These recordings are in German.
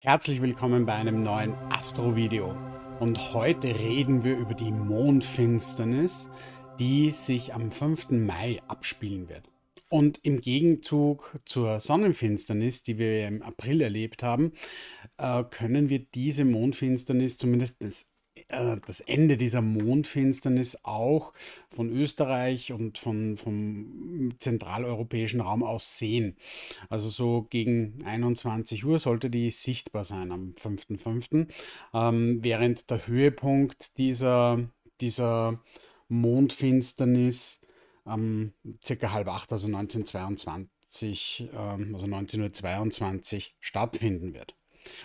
Herzlich willkommen bei einem neuen Astro-Video und heute reden wir über die Mondfinsternis, die sich am 5. Mai abspielen wird. Und im Gegenzug zur Sonnenfinsternis, die wir im April erlebt haben, äh, können wir diese Mondfinsternis zumindest äh, das Ende dieser Mondfinsternis auch von Österreich und von, vom zentraleuropäischen Raum aus sehen. Also so gegen 21 Uhr sollte die sichtbar sein am 5.5., ähm, während der Höhepunkt dieser, dieser Mondfinsternis ähm, circa halb acht, also 1922, ähm, also 1922 stattfinden wird.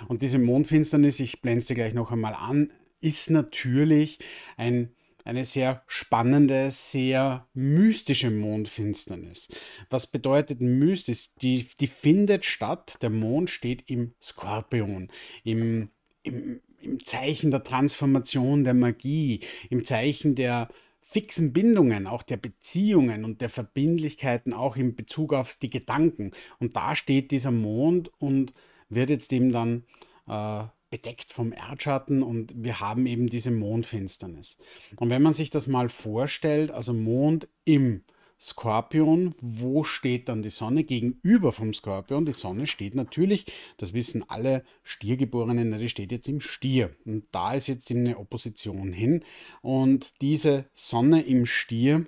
Und diese Mondfinsternis, ich blende sie gleich noch einmal an, ist natürlich ein, eine sehr spannende, sehr mystische Mondfinsternis. Was bedeutet mystisch? Die, die findet statt, der Mond steht im Skorpion, im, im, im Zeichen der Transformation, der Magie, im Zeichen der fixen Bindungen, auch der Beziehungen und der Verbindlichkeiten, auch in Bezug auf die Gedanken. Und da steht dieser Mond und wird jetzt eben dann äh, bedeckt vom Erdschatten und wir haben eben diese Mondfinsternis. Und wenn man sich das mal vorstellt, also Mond im Skorpion, wo steht dann die Sonne? Gegenüber vom Skorpion, die Sonne steht natürlich, das wissen alle Stiergeborenen, die steht jetzt im Stier. Und da ist jetzt eine Opposition hin. Und diese Sonne im Stier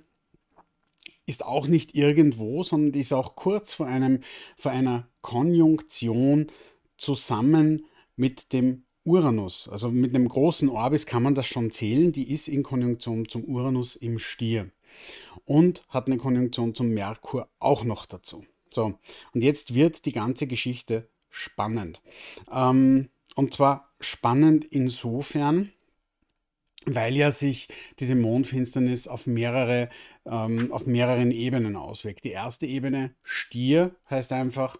ist auch nicht irgendwo, sondern die ist auch kurz vor, einem, vor einer Konjunktion zusammen mit dem Uranus. Also mit einem großen Orbis kann man das schon zählen. Die ist in Konjunktion zum Uranus im Stier und hat eine Konjunktion zum Merkur auch noch dazu. So, und jetzt wird die ganze Geschichte spannend. Ähm, und zwar spannend insofern, weil ja sich diese Mondfinsternis auf, mehrere, ähm, auf mehreren Ebenen auswirkt. Die erste Ebene, Stier, heißt einfach,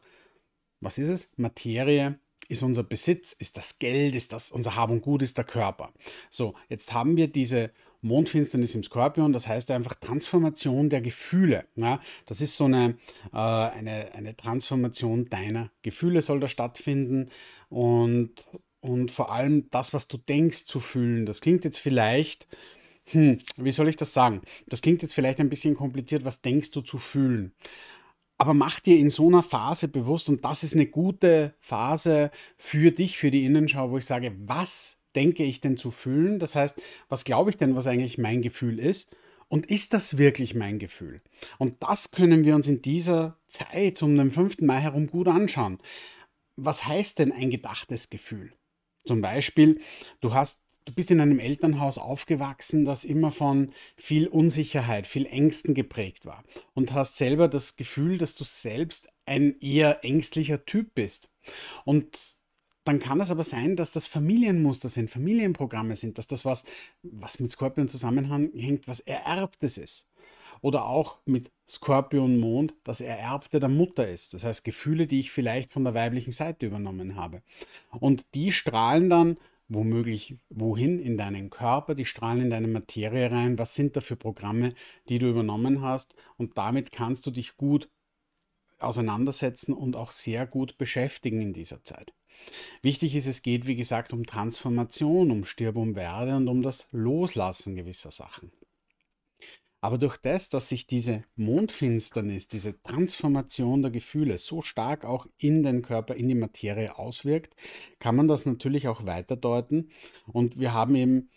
was ist es? Materie, ist unser Besitz, ist das Geld, ist das unser Hab und Gut, ist der Körper. So, jetzt haben wir diese Mondfinsternis im Skorpion, das heißt einfach Transformation der Gefühle. Ja, das ist so eine, äh, eine, eine Transformation deiner Gefühle soll da stattfinden und, und vor allem das, was du denkst, zu fühlen. Das klingt jetzt vielleicht, hm, wie soll ich das sagen? Das klingt jetzt vielleicht ein bisschen kompliziert, was denkst du zu fühlen? Aber mach dir in so einer Phase bewusst, und das ist eine gute Phase für dich, für die Innenschau, wo ich sage, was denke ich denn zu fühlen? Das heißt, was glaube ich denn, was eigentlich mein Gefühl ist? Und ist das wirklich mein Gefühl? Und das können wir uns in dieser Zeit um den 5. Mai herum gut anschauen. Was heißt denn ein gedachtes Gefühl? Zum Beispiel, du hast du bist in einem Elternhaus aufgewachsen, das immer von viel Unsicherheit, viel Ängsten geprägt war und hast selber das Gefühl, dass du selbst ein eher ängstlicher Typ bist. Und dann kann es aber sein, dass das Familienmuster sind, Familienprogramme sind, dass das was, was mit Skorpion zusammenhängt, was Ererbtes ist. Oder auch mit Skorpion Mond, das Ererbte der Mutter ist. Das heißt, Gefühle, die ich vielleicht von der weiblichen Seite übernommen habe. Und die strahlen dann womöglich wohin in deinen Körper, die strahlen in deine Materie rein, was sind da für Programme, die du übernommen hast und damit kannst du dich gut auseinandersetzen und auch sehr gut beschäftigen in dieser Zeit. Wichtig ist, es geht wie gesagt um Transformation, um Stirb um Werde und um das Loslassen gewisser Sachen. Aber durch das, dass sich diese Mondfinsternis, diese Transformation der Gefühle so stark auch in den Körper, in die Materie auswirkt, kann man das natürlich auch weiter deuten. Und wir haben eben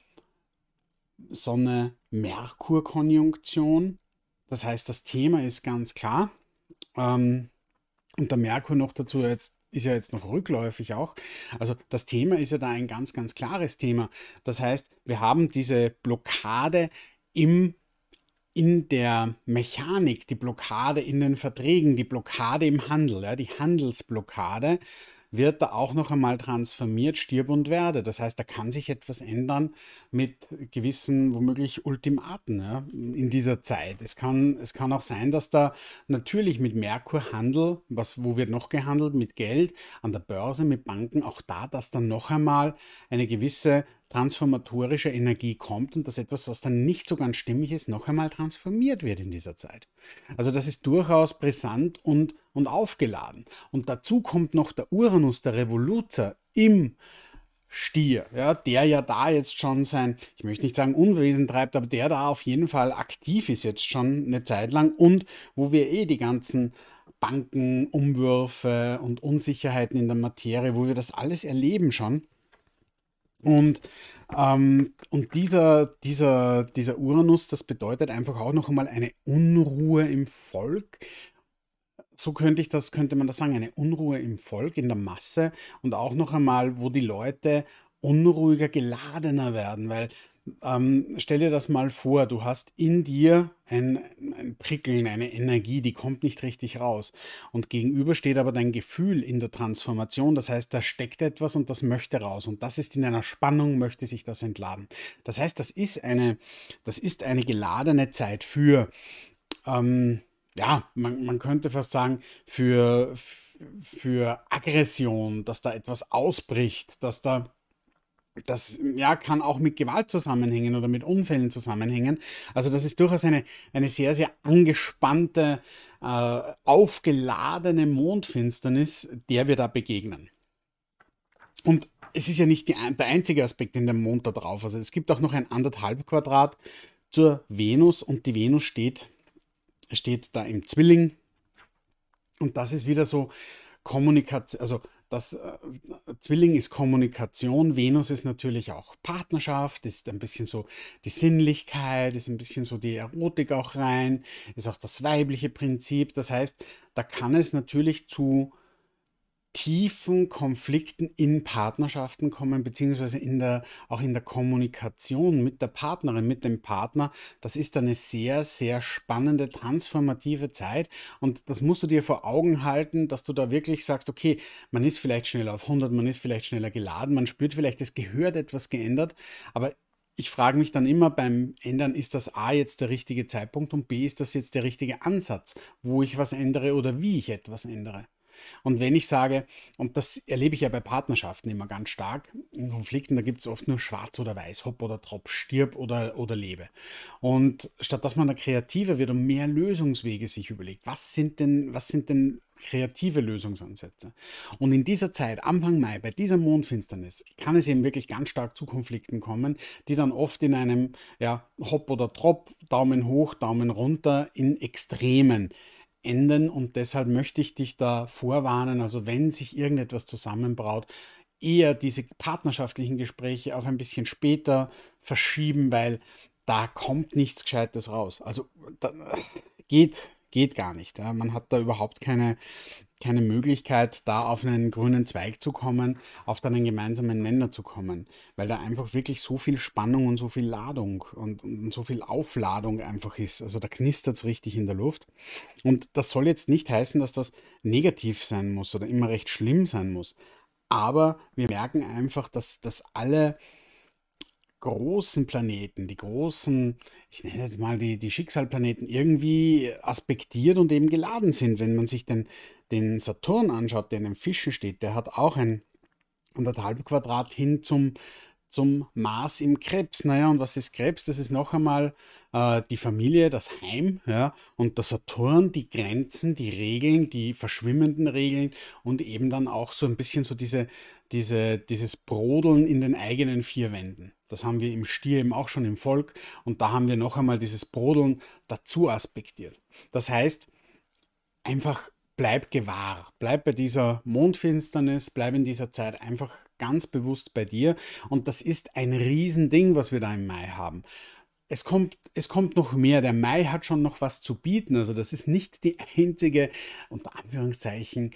Sonne, Merkur-Konjunktion. Das heißt, das Thema ist ganz klar. Ähm, und der Merkur noch dazu jetzt ist ja jetzt noch rückläufig auch. Also das Thema ist ja da ein ganz, ganz klares Thema. Das heißt, wir haben diese Blockade im in der Mechanik, die Blockade in den Verträgen, die Blockade im Handel, ja, die Handelsblockade wird da auch noch einmal transformiert, stirb und werde. Das heißt, da kann sich etwas ändern mit gewissen, womöglich Ultimaten ja, in dieser Zeit. Es kann, es kann auch sein, dass da natürlich mit Merkurhandel, was, wo wird noch gehandelt, mit Geld, an der Börse, mit Banken, auch da, dass dann noch einmal eine gewisse transformatorische Energie kommt und dass etwas, was dann nicht so ganz stimmig ist, noch einmal transformiert wird in dieser Zeit. Also das ist durchaus brisant und, und aufgeladen. Und dazu kommt noch der Uranus, der Revoluzer im Stier, ja, der ja da jetzt schon sein, ich möchte nicht sagen Unwesen treibt, aber der da auf jeden Fall aktiv ist jetzt schon eine Zeit lang und wo wir eh die ganzen Banken, Umwürfe und Unsicherheiten in der Materie, wo wir das alles erleben schon und, ähm, und dieser, dieser, dieser Uranus, das bedeutet einfach auch noch einmal eine Unruhe im Volk. So könnte ich das, könnte man das sagen, eine Unruhe im Volk, in der Masse und auch noch einmal, wo die Leute unruhiger, geladener werden, weil ähm, stell dir das mal vor, du hast in dir ein, ein, Prickeln, eine Energie, die kommt nicht richtig raus. Und gegenüber steht aber dein Gefühl in der Transformation. Das heißt, da steckt etwas und das möchte raus. Und das ist in einer Spannung, möchte sich das entladen. Das heißt, das ist eine, das ist eine geladene Zeit für, ähm, ja, man, man könnte fast sagen, für, für Aggression, dass da etwas ausbricht, dass da das ja, kann auch mit Gewalt zusammenhängen oder mit Unfällen zusammenhängen. Also das ist durchaus eine, eine sehr, sehr angespannte, äh, aufgeladene Mondfinsternis, der wir da begegnen. Und es ist ja nicht die, der einzige Aspekt, in dem Mond da drauf Also es gibt auch noch ein anderthalb Quadrat zur Venus und die Venus steht, steht da im Zwilling. Und das ist wieder so Kommunikation, also das äh, Zwilling ist Kommunikation, Venus ist natürlich auch Partnerschaft, ist ein bisschen so die Sinnlichkeit, ist ein bisschen so die Erotik auch rein, ist auch das weibliche Prinzip. Das heißt, da kann es natürlich zu tiefen Konflikten in Partnerschaften kommen, beziehungsweise in der, auch in der Kommunikation mit der Partnerin, mit dem Partner. Das ist eine sehr, sehr spannende, transformative Zeit und das musst du dir vor Augen halten, dass du da wirklich sagst, okay, man ist vielleicht schneller auf 100, man ist vielleicht schneller geladen, man spürt vielleicht, es gehört etwas geändert, aber ich frage mich dann immer beim Ändern, ist das A jetzt der richtige Zeitpunkt und B ist das jetzt der richtige Ansatz, wo ich was ändere oder wie ich etwas ändere. Und wenn ich sage, und das erlebe ich ja bei Partnerschaften immer ganz stark, in Konflikten, da gibt es oft nur schwarz oder weiß, hopp oder trop, stirb oder, oder lebe. Und statt dass man da kreativer wird und mehr Lösungswege sich überlegt, was sind denn, was sind denn kreative Lösungsansätze. Und in dieser Zeit, Anfang Mai, bei dieser Mondfinsternis, kann es eben wirklich ganz stark zu Konflikten kommen, die dann oft in einem ja, Hop oder Drop, Daumen hoch, Daumen runter, in Extremen enden und deshalb möchte ich dich da vorwarnen, also wenn sich irgendetwas zusammenbraut, eher diese partnerschaftlichen Gespräche auf ein bisschen später verschieben, weil da kommt nichts Gescheites raus. Also da, geht geht gar nicht. Ja. Man hat da überhaupt keine, keine Möglichkeit, da auf einen grünen Zweig zu kommen, auf einen gemeinsamen Nenner zu kommen, weil da einfach wirklich so viel Spannung und so viel Ladung und, und so viel Aufladung einfach ist. Also da knistert es richtig in der Luft. Und das soll jetzt nicht heißen, dass das negativ sein muss oder immer recht schlimm sein muss. Aber wir merken einfach, dass, dass alle großen Planeten, die großen, ich nenne jetzt mal die, die Schicksalplaneten, irgendwie aspektiert und eben geladen sind. Wenn man sich den, den Saturn anschaut, der in den Fischen steht, der hat auch ein anderthalb Quadrat hin zum, zum Mars im Krebs. Naja, und was ist Krebs? Das ist noch einmal äh, die Familie, das Heim, ja, und der Saturn, die Grenzen, die Regeln, die verschwimmenden Regeln und eben dann auch so ein bisschen so diese, diese, dieses Brodeln in den eigenen vier Wänden. Das haben wir im Stier eben auch schon im Volk und da haben wir noch einmal dieses Brodeln dazu aspektiert. Das heißt, einfach bleib gewahr, bleib bei dieser Mondfinsternis, bleib in dieser Zeit einfach ganz bewusst bei dir und das ist ein Riesending, was wir da im Mai haben. Es kommt, es kommt noch mehr. Der Mai hat schon noch was zu bieten. Also das ist nicht die einzige, unter Anführungszeichen,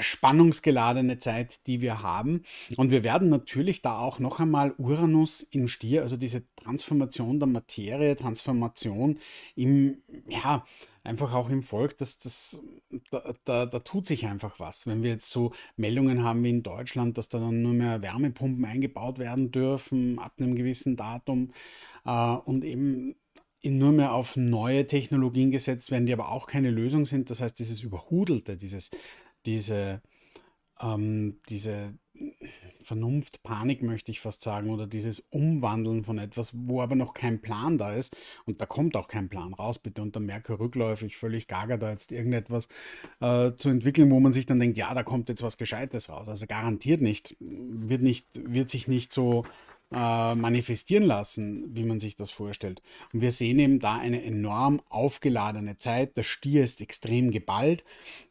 spannungsgeladene Zeit, die wir haben. Und wir werden natürlich da auch noch einmal Uranus im Stier, also diese Transformation der Materie, Transformation im, ja, einfach auch im Volk, dass das, da, da, da, tut sich einfach was. Wenn wir jetzt so Meldungen haben wie in Deutschland, dass da dann nur mehr Wärmepumpen eingebaut werden dürfen ab einem gewissen Datum äh, und eben nur mehr auf neue Technologien gesetzt werden, die aber auch keine Lösung sind. Das heißt, dieses Überhudelte, dieses diese, ähm, diese Vernunft, Panik möchte ich fast sagen, oder dieses Umwandeln von etwas, wo aber noch kein Plan da ist und da kommt auch kein Plan raus, bitte, und dann merke rückläufig völlig gaga da jetzt irgendetwas äh, zu entwickeln, wo man sich dann denkt, ja, da kommt jetzt was Gescheites raus. Also garantiert nicht, wird, nicht, wird sich nicht so äh, manifestieren lassen, wie man sich das vorstellt. Und wir sehen eben da eine enorm aufgeladene Zeit. Der Stier ist extrem geballt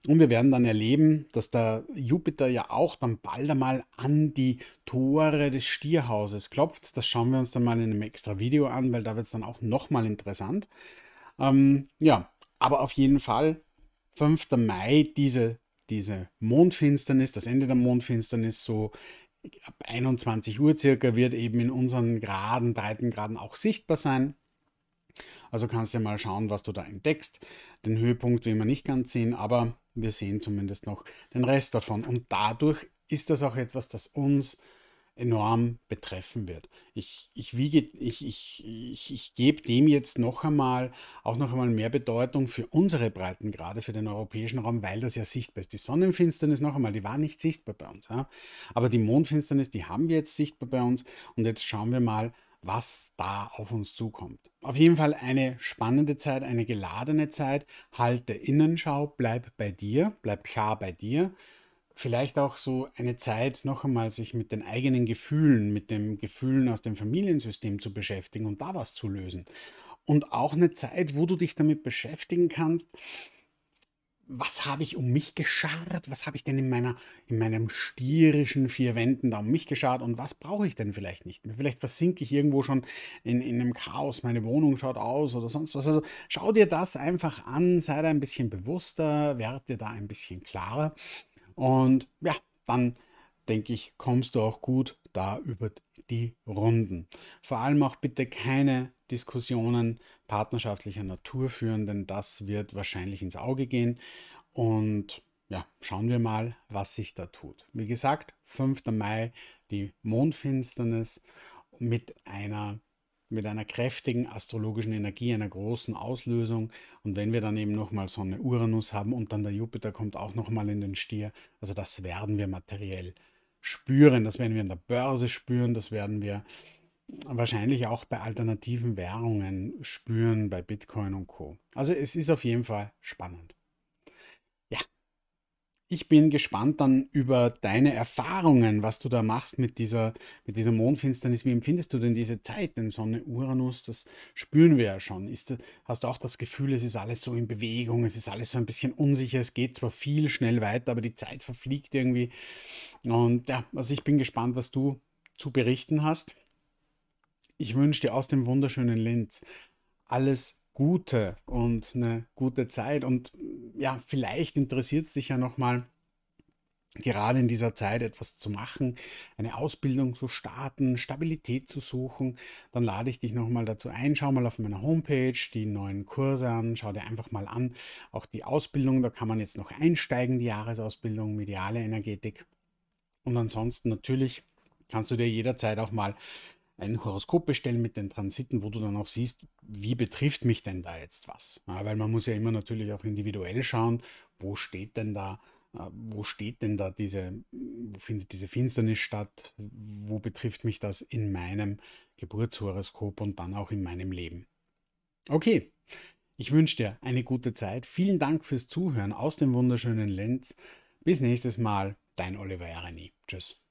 und wir werden dann erleben, dass der Jupiter ja auch dann bald einmal an die Tore des Stierhauses klopft. Das schauen wir uns dann mal in einem extra Video an, weil da wird es dann auch nochmal interessant. Ähm, ja, aber auf jeden Fall 5. Mai diese diese Mondfinsternis, das Ende der Mondfinsternis so ab 21 Uhr circa wird eben in unseren Graden, Breitengraden auch sichtbar sein. Also kannst du ja mal schauen, was du da entdeckst. Den Höhepunkt will man nicht ganz sehen, aber wir sehen zumindest noch den Rest davon. Und dadurch ist das auch etwas, das uns enorm betreffen wird. Ich, ich, wiege, ich, ich, ich, ich gebe dem jetzt noch einmal, auch noch einmal mehr Bedeutung für unsere Breiten, gerade für den europäischen Raum, weil das ja sichtbar ist. Die Sonnenfinsternis noch einmal, die war nicht sichtbar bei uns. Ja? Aber die Mondfinsternis, die haben wir jetzt sichtbar bei uns. Und jetzt schauen wir mal, was da auf uns zukommt. Auf jeden Fall eine spannende Zeit, eine geladene Zeit. Halte Innenschau, bleib bei dir, bleib klar bei dir vielleicht auch so eine Zeit, noch einmal sich mit den eigenen Gefühlen, mit den Gefühlen aus dem Familiensystem zu beschäftigen und da was zu lösen. Und auch eine Zeit, wo du dich damit beschäftigen kannst, was habe ich um mich geschart? Was habe ich denn in, meiner, in meinem stierischen vier Wänden da um mich geschart? Und was brauche ich denn vielleicht nicht mehr? Vielleicht versinke ich irgendwo schon in, in einem Chaos, meine Wohnung schaut aus oder sonst was. Also schau dir das einfach an, sei da ein bisschen bewusster, werde dir da ein bisschen klarer. Und ja, dann denke ich, kommst du auch gut da über die Runden. Vor allem auch bitte keine Diskussionen partnerschaftlicher Natur führen, denn das wird wahrscheinlich ins Auge gehen. Und ja, schauen wir mal, was sich da tut. Wie gesagt, 5. Mai, die Mondfinsternis mit einer mit einer kräftigen astrologischen Energie, einer großen Auslösung. Und wenn wir dann eben nochmal Sonne, Uranus haben und dann der Jupiter kommt auch nochmal in den Stier, also das werden wir materiell spüren, das werden wir an der Börse spüren, das werden wir wahrscheinlich auch bei alternativen Währungen spüren, bei Bitcoin und Co. Also es ist auf jeden Fall spannend. Ich bin gespannt dann über deine Erfahrungen, was du da machst mit dieser, mit dieser Mondfinsternis. Wie empfindest du denn diese Zeit? Denn Sonne, Uranus, das spüren wir ja schon. Ist, hast du auch das Gefühl, es ist alles so in Bewegung, es ist alles so ein bisschen unsicher, es geht zwar viel schnell weiter, aber die Zeit verfliegt irgendwie. Und ja, also ich bin gespannt, was du zu berichten hast. Ich wünsche dir aus dem wunderschönen Linz alles gute und eine gute Zeit. Und ja, vielleicht interessiert es dich ja nochmal, gerade in dieser Zeit etwas zu machen, eine Ausbildung zu starten, Stabilität zu suchen, dann lade ich dich nochmal dazu ein. Schau mal auf meiner Homepage die neuen Kurse an, schau dir einfach mal an, auch die Ausbildung, da kann man jetzt noch einsteigen, die Jahresausbildung Mediale Energetik. Und ansonsten natürlich kannst du dir jederzeit auch mal ein Horoskop bestellen mit den Transiten, wo du dann auch siehst, wie betrifft mich denn da jetzt was? Ja, weil man muss ja immer natürlich auch individuell schauen, wo steht denn da, äh, wo steht denn da diese, wo findet diese Finsternis statt, wo betrifft mich das in meinem Geburtshoroskop und dann auch in meinem Leben. Okay, ich wünsche dir eine gute Zeit. Vielen Dank fürs Zuhören aus dem wunderschönen Lenz. Bis nächstes Mal, dein Oliver Jareni. Tschüss.